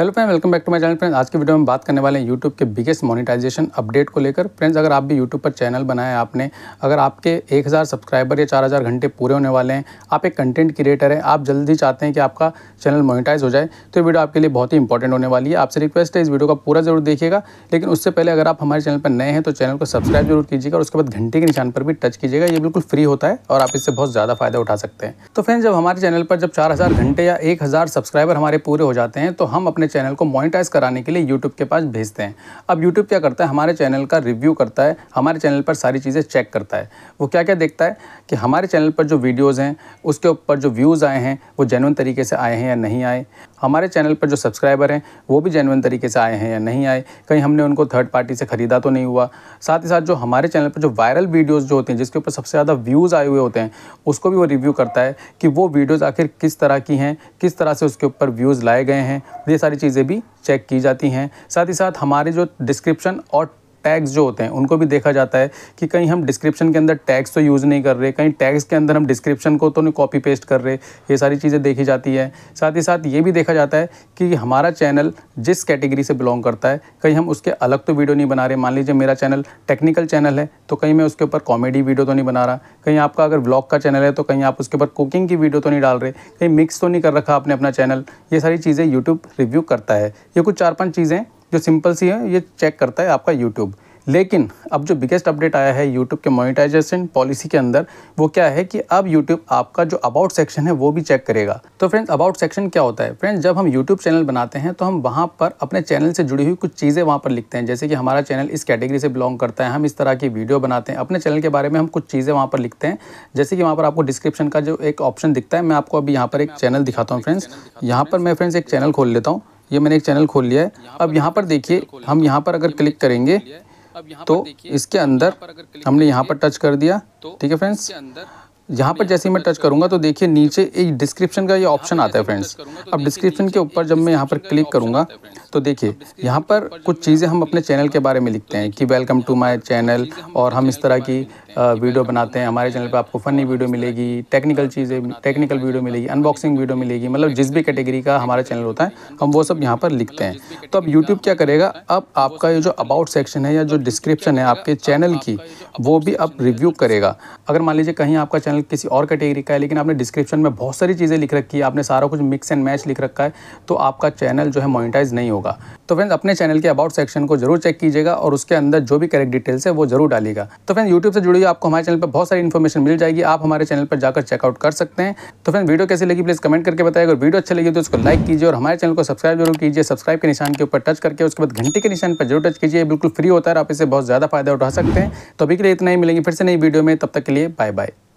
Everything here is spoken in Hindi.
hello friend welcome back to my channel friends आज की वीडियो में बात करने वाले हैं यूट्यूब के बिगेस्ट मोनेटाइजेशन अपडेट को लेकर फ्रेंड्स अगर आप भी यूट्यूब पर चैनल बनाए आपने अगर आपके 1000 सब्सक्राइबर या 4000 घंटे पूरे होने वाले हैं आप एक कंटेंट क्रिएटर हैं आप जल्दी चाहते हैं कि आपका चैनल मोनिटाइज हो जाए तो ये वीडियो आपके लिए बहुत ही इंपॉर्टेंट होने वाली है आपसे रिक्वेस्ट है इस वीडियो का पूरा जरूर देखिएगा लेकिन उससे पहले अगर आप हमारे चैनल पर नए हैं तो चैनल को सब्सक्राइब जरूर कीजिएगा और उसके बाद घंटे के निशान पर भी टच कीजिएगा ये बिल्कुल फ्री होता है और आप इससे बहुत ज़्यादा फायदा उठा सकते हैं तो फ्रेंड्स जब हमारे चैनल पर जब चार घंटे या एक सब्सक्राइबर हमारे पूरे हो जाते हैं तो हम अपने चैनल को मोनिटाइज कराने के लिए यूट्यूब के पास भेजते हैं अब यूट्यूब क्या करता है हमारे चैनल का रिव्यू करता है हमारे चैनल पर सारी चीज़ें चेक करता है वो क्या क्या देखता है कि हमारे चैनल पर जो वीडियोज़ हैं उसके ऊपर जो व्यूज़ आए हैं वो जेनवन तरीके से आए हैं या नहीं आए हमारे चैनल पर जो सब्सक्राइबर हैं वो भी जेनवन तरीके से आए हैं या नहीं आए कहीं हमने उनको थर्ड पार्टी से ख़रीदा तो नहीं हुआ साथ ही साथ जो हमारे चैनल पर जो वायरल वीडियोज़ जो होते हैं जिसके ऊपर सबसे ज़्यादा व्यूज़ आए हुए होते हैं उसको भी वो रिव्यू करता है कि वो वीडियोज़ आखिर किस तरह की हैं किस तरह से उसके ऊपर व्यूज़ लाए गए हैं ये सारी चीज़ें भी चेक की जाती हैं साथ ही साथ हमारे जो डिस्क्रिप्शन और टैग्स जो होते हैं उनको भी देखा जाता है कि कहीं हम डिस्क्रिप्शन के अंदर टैग्स तो यूज़ नहीं कर रहे कहीं टैग्स के अंदर हम डिस्क्रिप्शन को तो नहीं कॉपी पेस्ट कर रहे ये सारी चीज़ें देखी जाती है साथ ही साथ ये भी देखा जाता है कि हमारा चैनल जिस कैटेगरी से बिलोंग करता है कहीं हम उसके अलग तो वीडियो नहीं बना रहे मान लीजिए मेरा चैनल टेक्निकल चैनल है तो कहीं मैं उसके ऊपर कॉमेडी वीडियो तो नहीं बना रहा कहीं आपका अगर ब्लॉग का चैनल है तो कहीं आप उसके ऊपर कुकिंग की वीडियो तो नहीं डाल रहे कहीं मिक्स तो नहीं कर रखा आपने अपना चैनल ये सारी चीज़ें यूट्यूब रिव्यू करता है ये कुछ चार पाँच चीज़ें जो सिंपल सी है ये चेक करता है आपका यूट्यूब लेकिन अब जो बिगेस्ट अपडेट आया है यूट्यूब के मोनिटाइजेशन पॉलिसी के अंदर वो क्या है कि अब यूट्यूब आपका जो अबाउट सेक्शन है वो भी चेक करेगा तो फ्रेंड्स अबाउट सेक्शन क्या होता है फ्रेंड्स जब हम यूट्यूब चैनल बनाते हैं तो हम वहाँ पर अपने चैनल से जुड़ी हुई कुछ चीज़ें वहाँ पर लिखते हैं जैसे कि हमारा चैनल इस कैटेगरी से बिलोंग करता है हम इस तरह की वीडियो बनाते हैं अपने चैनल के बारे में हम कुछ चीज़ें वहाँ पर लिखते हैं जैसे कि वहाँ पर आपको डिस्क्रिप्शन का जो एक ऑप्शन दिखता है मैं आपको अभी यहाँ पर एक चैनल दिखाता हूँ फ्रेंड्स यहाँ पर मैं फ्रेंड्स एक चैनल खोल लेता हूँ ये मैंने एक चैनल खोल लिया है अब यहाँ पर तो देखिए हम यहाँ पर अगर क्लिक करेंगे तो इसके अंदर हमने यहाँ पर टच कर दिया तो ठीक है फ्रेंड्स यहाँ पर जैसे ही मैं टच करूँगा तो देखिए नीचे एक डिस्क्रिप्शन का ये ऑप्शन आता है फ्रेंड्स अब डिस्क्रिप्शन के ऊपर जब मैं यहाँ पर क्लिक करूँगा तो देखिए यहाँ पर कुछ चीज़ें हम अपने चैनल के बारे में लिखते हैं कि वेलकम टू माय चैनल और हम इस तरह की वीडियो बनाते हैं हमारे चैनल पर आपको फ़नी वीडियो मिलेगी टेक्निकल चीज़ें टेक्निकल वीडियो मिलेगी अनबॉक्सिंग वीडियो मिलेगी मतलब जिस भी कैटेगरी का हमारा चैनल होता है हम वो सब यहाँ पर लिखते हैं तो अब यूट्यूब क्या करेगा अब आपका ये जो अबाउट सेक्शन है या जो डिस्क्रिप्शन है आपके चैनल की वो भी अब रिव्यू करेगा अगर मान लीजिए कहीं आपका चैनल चैनल किसी और कैटेगरी का है लेकिन आपने डिस्क्रिप्शन में बहुत सारी चीज़ें लिख रखी है आपने सारा कुछ मिक्स एंड मैच लिख रखा है तो आपका चैनल जो है मोनिटाइज नहीं होगा तो फ्रेंड्स अपने चैनल के अबाउट सेक्शन को जरूर चेक कीजिएगा और उसके अंदर जो भी करेक्ट डिटेल्स है वो जरूर डालेगा तो फ्रेंड्स यूट्यूब से जुड़ी आपको हमारे चैनल पर बहुत सारी इन्फॉर्मेशन मिल जाएगी आप हमारे चैनल पर जाकर चेकआउट कर सकते हैं तो फ्रेंड वीडियो कैसी लगी प्लीज़ कमेंट करके बताइए अगर वीडियो अच्छी लगी तो उसको लाइक कीजिए और हमारे चैनल को सब्सक्राइब जरूर कीजिए सब्सक्राइब के निशान के ऊपर टच करके उसके बाद घंटे के निशान पर जरूर टच कीजिए बिल्कुल फ्री होता है आप इसे बहुत ज़्यादा फायदा उठा सकते हैं तो अभी के लिए इतना ही मिलेंगे फिर से नई वीडियो में तब तक के लिए बाय बाय